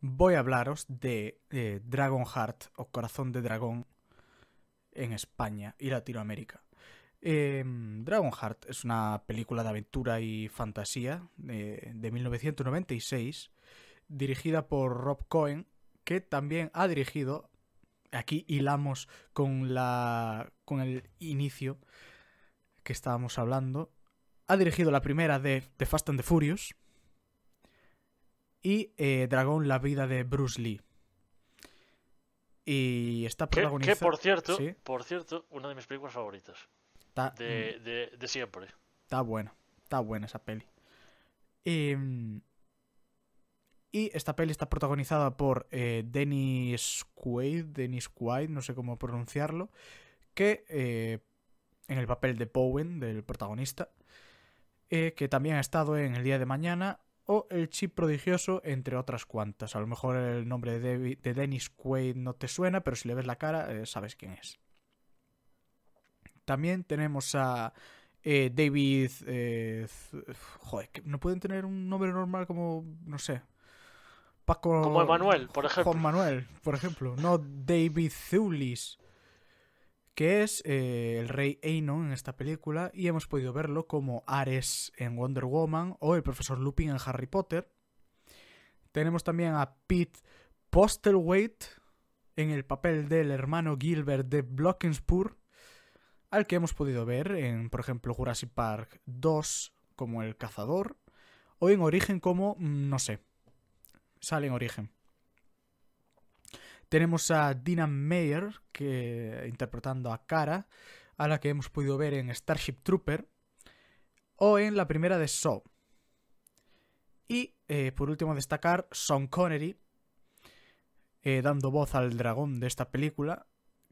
voy a hablaros de Dragonheart, eh, Dragon Heart o Corazón de Dragón en España y Latinoamérica. Dragonheart em, Dragon Heart es una película de aventura y fantasía eh, de 1996 dirigida por Rob Cohen que también ha dirigido aquí hilamos con la con el inicio que estábamos hablando ha dirigido la primera de The Fast and the Furious y eh, Dragón, la vida de Bruce Lee. Y está protagonizada. Que, por cierto, por cierto, una de mis películas favoritas. De, siempre. Está buena, está buena esa peli. Em, y esta peli está protagonizada por eh, Dennis Quaid, Dennis Quaid, no sé cómo pronunciarlo, que eh, en el papel de Bowen, del protagonista, eh, que también ha estado en El Día de Mañana, o el chip prodigioso, entre otras cuantas. A lo mejor el nombre de, Dennis Quaid no te suena, pero si le ves la cara eh, sabes quién es. También tenemos a eh, David... Eh, joder, ¿no pueden tener un nombre normal como, no sé, Paco... Como Emanuel, por ejemplo. Juan Manuel, por ejemplo. No David Zulis que es eh, el rey Ainon en esta película y hemos podido verlo como Ares en Wonder Woman o el profesor Lupin en Harry Potter. Tenemos también a Pete Postelwaite en el papel del hermano Gilbert de Blockenspur. al que hemos podido ver en, por ejemplo, Jurassic Park 2 como el cazador o en Origen como, mm, no sé, sale en Origen. Tenemos a Dinah Mayer interpretando a Kara, a la que hemos podido ver en Starship Trooper o en la primera de Saw. Y eh, por último destacar Son Connery, eh, dando voz al dragón de esta película,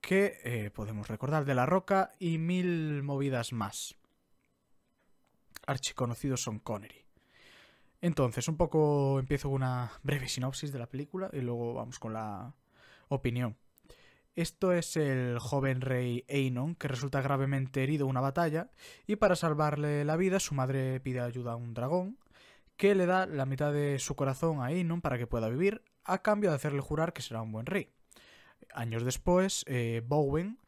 que eh, podemos recordar de La Roca y mil movidas más. Archiconocido Son Connery. Entonces, un poco empiezo con una breve sinopsis de la película y luego vamos con la opinión. Esto es el joven rey Einon, que resulta gravemente herido en una batalla, y para salvarle la vida su madre pide ayuda a un dragón, que le da la mitad de su corazón a Einon para que pueda vivir, a cambio de hacerle jurar que será un buen rey. Años después, eh, Bowen,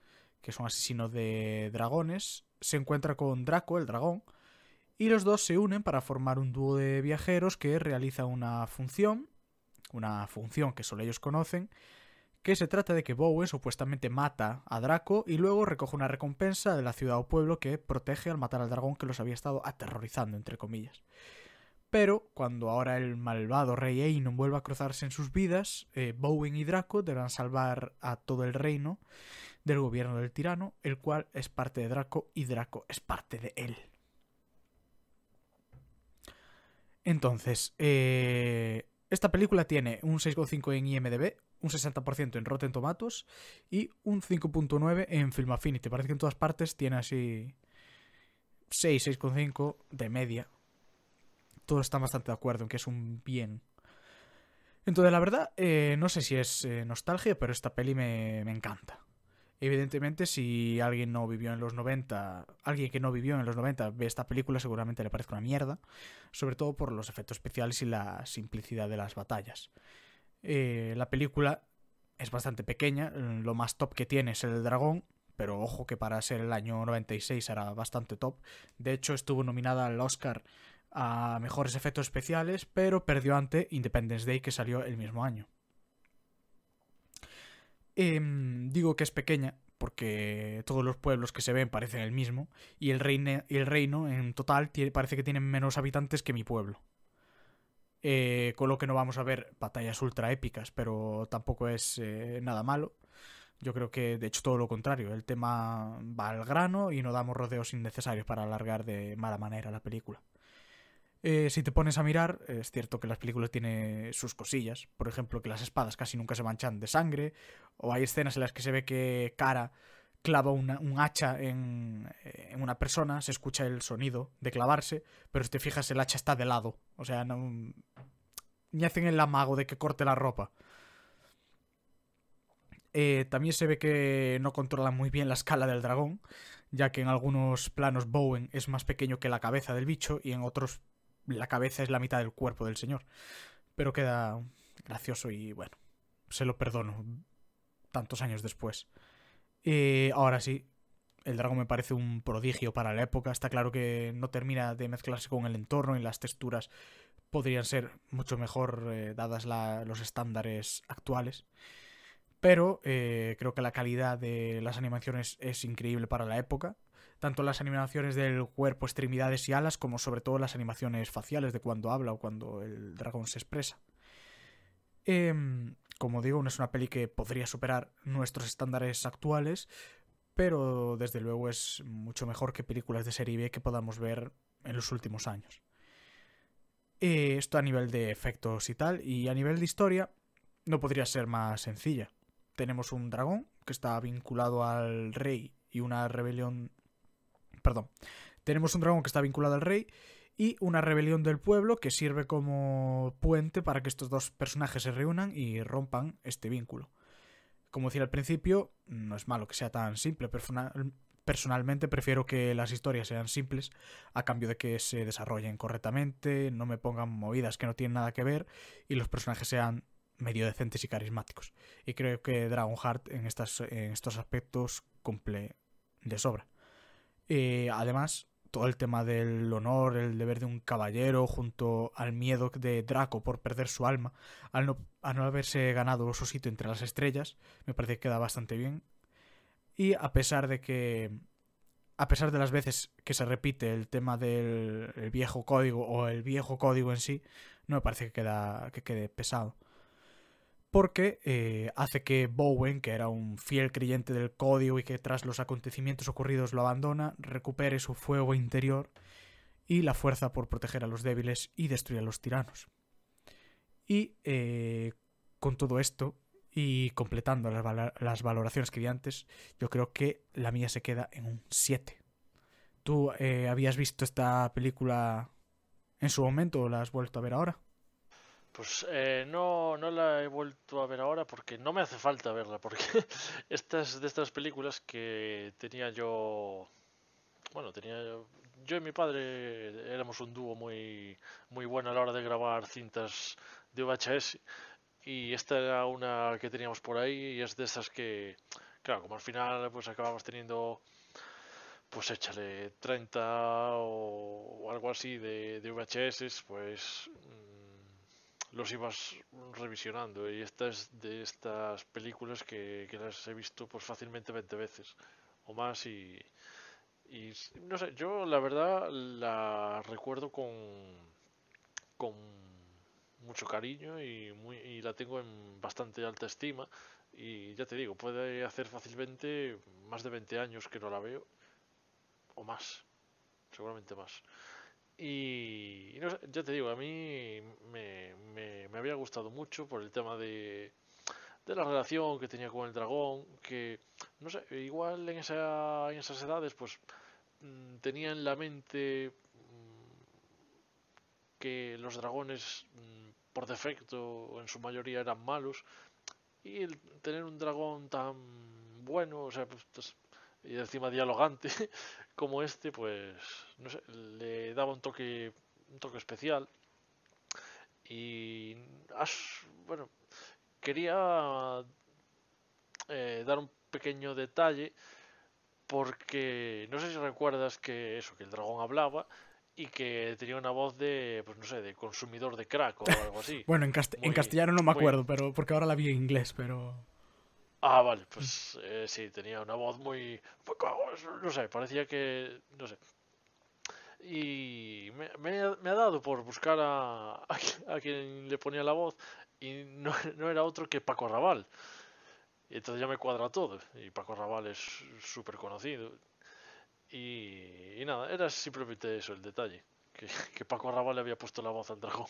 que es un asesino de dragones, se encuentra con Draco, el dragón, y los dos se unen para formar un dúo de viajeros que realiza una función, una función que solo ellos conocen, que se trata de que Bowen supuestamente mata a Draco y luego recoge una recompensa de la ciudad o pueblo que protege al matar al dragón que los había estado aterrorizando, entre comillas. Pero cuando ahora el malvado rey no vuelva a cruzarse en sus vidas, eh, Bowen y Draco deberán salvar a todo el reino del gobierno del tirano, el cual es parte de Draco y Draco es parte de él. Entonces, eh, esta película tiene un 6,5 en IMDb, un 60% en Rotten Tomatoes y un 5,9 en Film Affinity. Parece que en todas partes tiene así 6, 6,5 de media. Todos están bastante de acuerdo en que es un bien. Entonces, la verdad, eh, no sé si es eh, nostalgia, pero esta peli me encanta. Evidentemente, si alguien no vivió en los 90, alguien que no vivió en los 90 ve esta película, seguramente le parezca una mierda, sobre todo por los efectos especiales y la simplicidad de las batallas. Eh, la película es bastante pequeña, mm, lo más top que tiene es el dragón, pero ojo que para ser el año 96 era bastante top. De hecho, estuvo nominada al Oscar a mejores efectos especiales, pero perdió ante Independence Day que salió el mismo año. Em, digo que es pequeña, porque todos los pueblos que se ven parecen el mismo, y el, el reino en total parece que tiene menos habitantes que mi pueblo. Eh, con lo que no vamos a ver batallas ultra épicas, pero tampoco es eh, nada malo. Yo creo que, de hecho, todo lo contrario. El tema va al grano y no damos rodeos innecesarios para alargar de mala manera la película. Eh, si te pones a mirar, es cierto que las películas tienen sus cosillas. Por ejemplo, que las espadas casi nunca se manchan de sangre. O hay escenas en las que se ve que Cara clava un hacha en, una persona, se escucha el sonido de clavarse, pero si te fijas, el hacha está de lado. O sea, no, ni hacen el amago de que corte la ropa. Eh, también se ve que no controla muy bien la escala del dragón, ya que en algunos planos Bowen es más pequeño que la cabeza del bicho y en otros la cabeza es la mitad del cuerpo del señor. Pero queda gracioso y bueno, se lo perdono tantos años después. Y eh, ahora sí, el dragón me parece un prodigio para la época. Está claro que no termina de mezclarse con el entorno y las texturas podrían ser mucho mejor eh, dadas los estándares actuales. Pero eh, creo que la calidad de las animaciones es increíble para la época tanto las animaciones del cuerpo, extremidades y alas, como sobre todo las animaciones faciales de cuando habla o cuando el dragón se expresa. Em, como digo, no es una peli que podría superar nuestros estándares actuales, pero desde luego es mucho mejor que películas de serie B que podamos ver en los últimos años. Eh, esto a nivel de efectos y tal, y a nivel de historia no podría ser más sencilla. Tenemos un dragón que está vinculado al rey y una rebelión Perdón. Tenemos un dragón que está vinculado al rey y una rebelión del pueblo que sirve como puente para que estos dos personajes se reúnan y rompan este vínculo. Como decía al principio, no es malo que sea tan simple, personalmente prefiero que las historias sean simples a cambio de que se desarrollen correctamente, no me pongan movidas que no tienen nada que ver y los personajes sean medio decentes y carismáticos. Y creo que Dragonheart en, estas, en estos aspectos cumple de sobra. Eh, además, todo el tema del honor, el deber de un caballero, junto al miedo de Draco por perder su alma, al no, al no haberse ganado su sitio entre las estrellas, me parece que queda bastante bien. Y a pesar de que. A pesar de las veces que se repite el tema del el viejo código o el viejo código en sí, no me parece que, queda, que quede pesado porque eh, hace que Bowen, que era un fiel creyente del código y que tras los acontecimientos ocurridos lo abandona, recupere su fuego interior y la fuerza por proteger a los débiles y destruir a los tiranos. Y eh, con todo esto y completando las, valoraciones que di antes, yo creo que la mía se queda en un 7. ¿Tú eh, habías visto esta película en su momento o la has vuelto a ver ahora? Pues eh, no, no la he vuelto a ver ahora porque no me hace falta verla, porque estas de estas películas que tenía yo, bueno, tenía yo, y mi padre éramos un dúo muy, muy bueno a la hora de grabar cintas de VHS y esta era una que teníamos por ahí y es de esas que, claro, como al final pues acabamos teniendo pues échale 30 o, algo así de, de VHS, pues mm, los ibas revisionando y esta es de estas películas que, las he visto pues fácilmente 20 veces o más y, y no sé, yo la verdad la recuerdo con, con mucho cariño y, muy, y la tengo en bastante alta estima y ya te digo, puede hacer fácilmente más de 20 años que no la veo o más, seguramente más. Y, ya te digo, a mí me, había gustado mucho por el tema de, de la relación que tenía con el dragón, que, no sé, igual en, esa, en esas edades, pues mm, tenía en la mente mm, que los dragones mm, por defecto en su mayoría eran malos y el tener un dragón tan bueno, o sea, pues, pues y encima dialogante como este, pues no sé, le daba un toque, un toque especial. Y bueno, quería eh, dar un pequeño detalle porque no sé si recuerdas que eso, que el dragón hablaba y que tenía una voz de, pues no sé, de consumidor de crack o algo así. bueno, en, en, castellano no me acuerdo, pero porque ahora la vi en inglés, pero... Ah, vale, pues eh, sí, tenía una voz muy... No sé, parecía que... No sé. Y me, ha dado por buscar a, a, quien le ponía la voz y no, era otro que Paco Rabal. Y entonces ya me cuadra todo. Y Paco Raval es súper conocido. Y, nada, era simplemente eso el detalle. Que, Paco Raval le había puesto la voz al dragón.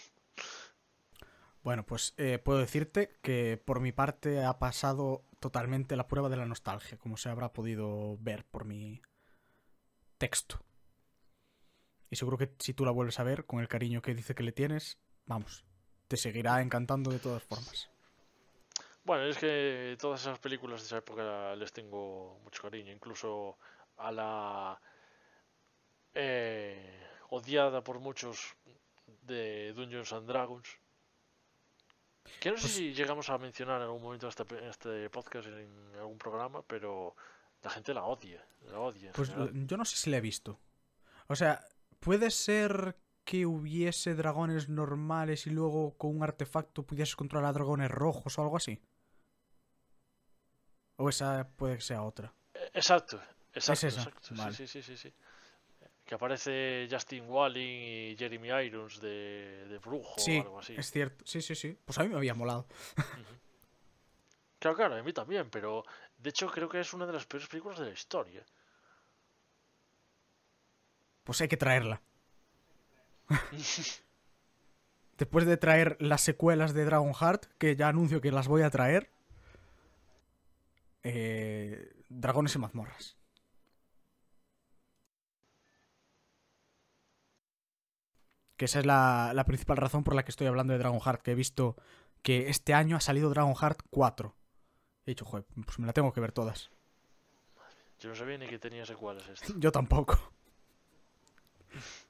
Bueno, pues eh, puedo decirte que por mi parte ha pasado totalmente la prueba de la nostalgia, como se habrá podido ver por mi texto. Y seguro que si tú la vuelves a ver, con el cariño que dice que le tienes, vamos, te seguirá encantando de todas formas. Bueno, es que todas esas películas de esa época les tengo mucho cariño, incluso a la eh, odiada por muchos de Dungeons and Dragons que no sé pues si llegamos a mencionar en algún momento este, este podcast en algún programa, pero la gente la odia. La odia. Pues yo no sé si la he visto. O sea, puede ser que hubiese dragones normales y luego con un artefacto pudiese controlar dragones rojos o algo así. O esa puede que sea otra. E, exacto, exacto. ¿Es esa? sí, sí, sí, sí que aparece Justin Walling y Jeremy Irons de, de Brujo sí, o algo así. Es cierto, sí, sí, sí. Pues a mí me había molado. Claro, claro, a mí también, pero de hecho creo que es una de las peores películas de la historia. Pues hay que traerla. Después de traer las secuelas de Dragon Heart, que ya anuncio que las voy a traer. Eh, dragones y mazmorras. Que esa es la, principal razón por la que estoy hablando de Dragon Heart, que he visto que este año ha salido Dragon Heart 4. He dicho, joder, pues me la tengo que ver todas. Yo no sabía ni que tenía secuelas Yo tampoco.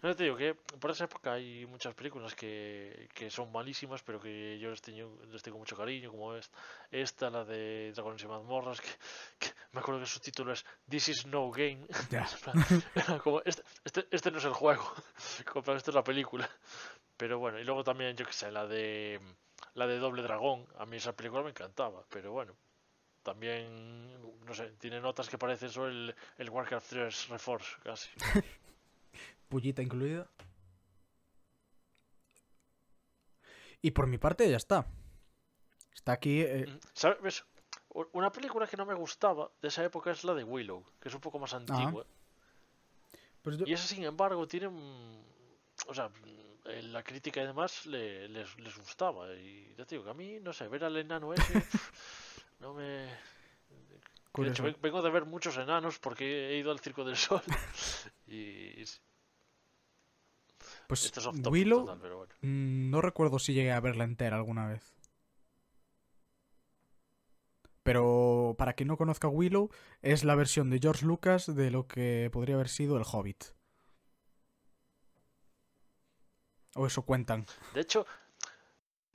No te digo que por esa época hay muchas películas que, que son malísimas, pero que yo les, tengo, tengo mucho cariño, como es esta, la de Dragones y Mazmorras, que, me acuerdo que su título es This is no game. Este, este, este, no es el juego, como, esto es la película. Pero bueno, y luego también, yo que sé, la de, la de Doble Dragón, a mí esa película me encantaba, pero bueno también, no sé, tiene notas que parecen sobre el, el Warcraft 3 Reforce, casi. Pullita incluida. Y por mi parte ya está. Está aquí... Eh, mm, una película que no me gustaba de esa época es la de Willow, que es un poco más antigua. Pues y esa, sin embargo, tiene... O sea, la crítica y demás les, gustaba. Y ya te digo que a mí, no sé, ver al enano ese... no me... De hecho, vengo de ver muchos enanos porque he ido al Circo del Sol. y pues Willow, mm, no recuerdo si llegué a verla entera alguna vez. Pero para quien no conozca Willow, es la versión de George Lucas de lo que podría haber sido El Hobbit. O eso cuentan. De hecho,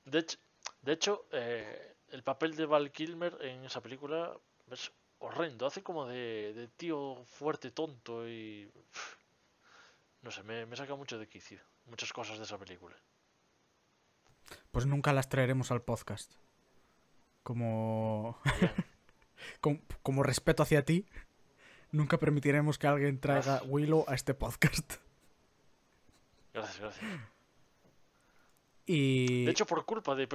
de hecho, eh, el papel de Val Kilmer en esa película es horrendo. Hace como de, tío fuerte, tonto y. No sé, me, me saca mucho de quicio. Muchas cosas de esa película. Pues nunca las traeremos al podcast. Como... como, respeto hacia ti, nunca permitiremos que alguien traiga ah. Willow a este podcast. Gracias, gracias. Y... De hecho, por culpa de...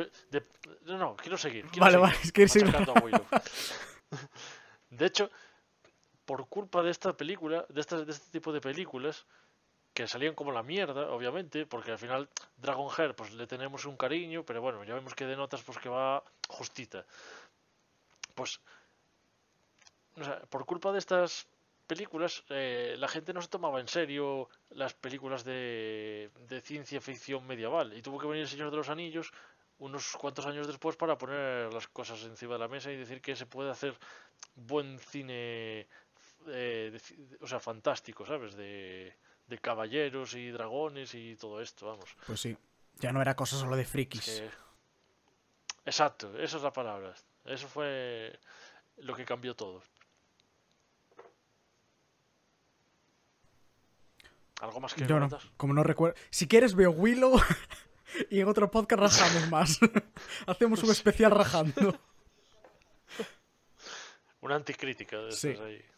No, no, quiero seguir. vale, vale, es que seguir. De hecho, por culpa de esta película, de, de este tipo de películas, que salían como la mierda, obviamente, porque al final Dragon Hair pues le tenemos un cariño, pero bueno, ya vemos que de notas pues que va justita. Pues por culpa de estas películas, eh, la gente no se tomaba en serio las películas de, de, ciencia ficción medieval. Y tuvo que venir el Señor de los Anillos unos cuantos años después para poner las cosas encima de la mesa y decir que se puede hacer buen cine, eh, o sea, fantástico, ¿sabes? De, de caballeros y dragones y todo esto, vamos. Pues sí, ya no era cosa solo de frikis. Exacto, esa es la palabra. Eso fue lo que cambió todo. ¿Algo más que Yo como no recuerdo. Si quieres veo Willow y en otro podcast rajamos más. Hacemos un pues especial rajando. Una anticrítica de sí. ahí.